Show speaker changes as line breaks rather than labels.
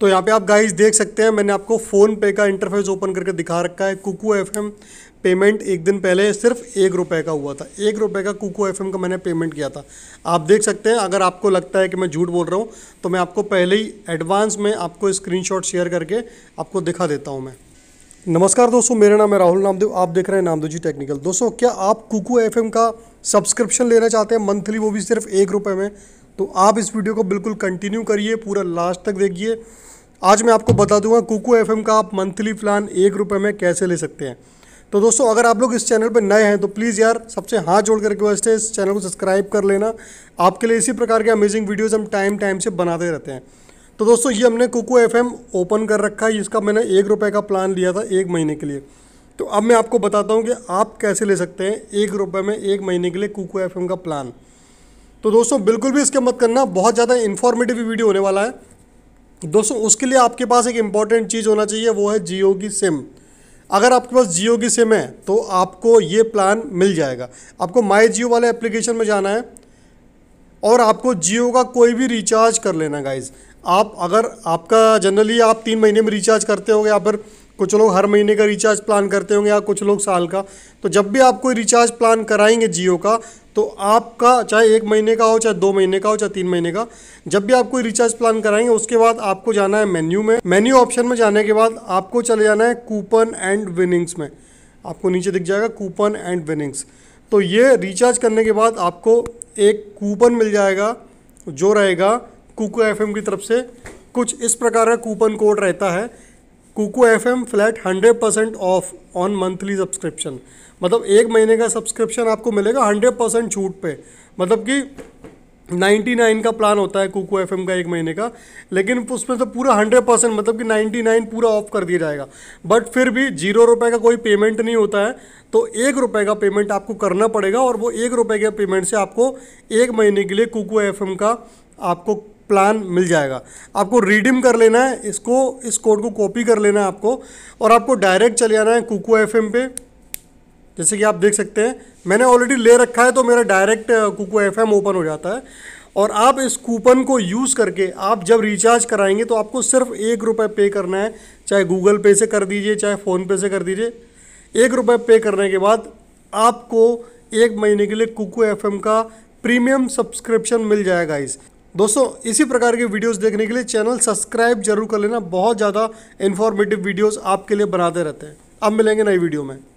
तो यहाँ पे आप गाइस देख सकते हैं मैंने आपको फ़ोन पे का इंटरफेस ओपन करके दिखा रखा है कुकू एफ पेमेंट एक दिन पहले सिर्फ एक रुपये का हुआ था एक रुपये का कुको एफ का मैंने पेमेंट किया था आप देख सकते हैं अगर आपको लगता है कि मैं झूठ बोल रहा हूँ तो मैं आपको पहले ही एडवांस में आपको स्क्रीनशॉट शेयर करके आपको दिखा देता हूँ मैं नमस्कार दोस्तों मेरा नाम है राहुल नामदेव आप देख रहे हैं नामदेव जी टेक्निकल दोस्तों क्या आप कुकू एफ का सब्सक्रिप्शन लेना चाहते हैं मंथली वो भी सिर्फ एक रुपये में तो आप इस वीडियो को बिल्कुल कंटिन्यू करिए पूरा लास्ट तक देखिए आज मैं आपको बता दूंगा कुकू एफ का आप मंथली प्लान एक रुपये में कैसे ले सकते हैं तो दोस्तों अगर आप लोग इस चैनल पर नए हैं तो प्लीज़ यार सबसे हाथ जोड़ कर रिक्वेस्ट है इस चैनल को सब्सक्राइब कर लेना आपके लिए इसी प्रकार के अमेजिंग वीडियोज़ हम टाइम टाइम से बनाते रहते हैं तो दोस्तों ये हमने कुकू एफ ओपन कर रखा है इसका मैंने एक रुपये का प्लान लिया था एक महीने के लिए तो अब मैं आपको बताता हूँ कि आप कैसे ले सकते हैं एक रुपये में एक महीने के लिए कुकू एफ का प्लान तो दोस्तों बिल्कुल भी इसके मत करना बहुत ज़्यादा इन्फॉर्मेटिव वीडियो होने वाला है दोस्तों उसके लिए आपके पास एक इम्पॉर्टेंट चीज़ होना चाहिए वो है जियो की सिम अगर आपके पास जियो की सिम है तो आपको ये प्लान मिल जाएगा आपको माई जियो वाले एप्लीकेशन में जाना है और आपको जियो का कोई भी रिचार्ज कर लेना गाइज आप अगर आपका जनरली आप तीन महीने में रिचार्ज करते हो या फिर कुछ लोग हर महीने का रिचार्ज प्लान करते होंगे या कुछ लोग साल का तो जब भी आप कोई रिचार्ज प्लान कराएंगे जियो का तो आपका चाहे एक महीने का हो चाहे दो महीने का हो चाहे तीन महीने का जब भी आप कोई रिचार्ज प्लान कराएंगे उसके बाद आपको जाना है मेन्यू में मेन्यू ऑप्शन में जाने के बाद आपको चले जाना है कूपन एंड विनिंग्स में आपको नीचे दिख जाएगा कूपन एंड विनिंग्स तो ये रिचार्ज करने के बाद आपको एक कूपन मिल जाएगा जो रहेगा कुको एफ की तरफ से कुछ इस प्रकार का कूपन कोड रहता है Kuku F M flat hundred percent off on monthly subscription मतलब एक महीने का सब्सक्रिप्शन आपको मिलेगा हंड्रेड परसेंट छूट पे मतलब कि नाइन्टी नाइन का प्लान होता है कुकू एफ एम का एक महीने का लेकिन उसमें तो पूरा हंड्रेड परसेंट मतलब कि नाइन्टी नाइन पूरा ऑफ कर दिया जाएगा बट फिर भी जीरो रुपये का कोई पेमेंट नहीं होता है तो एक रुपये का पेमेंट आपको करना पड़ेगा और वो एक रुपये के पेमेंट से आपको एक महीने के लिए कुकू एफ एम का आपको प्लान मिल जाएगा आपको रिडीम कर लेना है इसको इस कोड को कॉपी कर लेना है आपको और आपको डायरेक्ट चले जाना है कुकू एफ पे जैसे कि आप देख सकते हैं मैंने ऑलरेडी ले रखा है तो मेरा डायरेक्ट कुकू एफ ओपन हो जाता है और आप इस कूपन को यूज़ करके आप जब रिचार्ज कराएंगे तो आपको सिर्फ एक रुपये पे करना है चाहे गूगल पे से कर दीजिए चाहे फ़ोनपे से कर दीजिए एक रुपये पे करने के बाद आपको एक महीने के लिए कुकू एफ का प्रीमियम सब्सक्रिप्शन मिल जाएगा इस दोस्तों इसी प्रकार के वीडियोस देखने के लिए चैनल सब्सक्राइब जरूर कर लेना बहुत ज़्यादा इन्फॉर्मेटिव वीडियोस आपके लिए बनाते रहते हैं अब मिलेंगे नई वीडियो में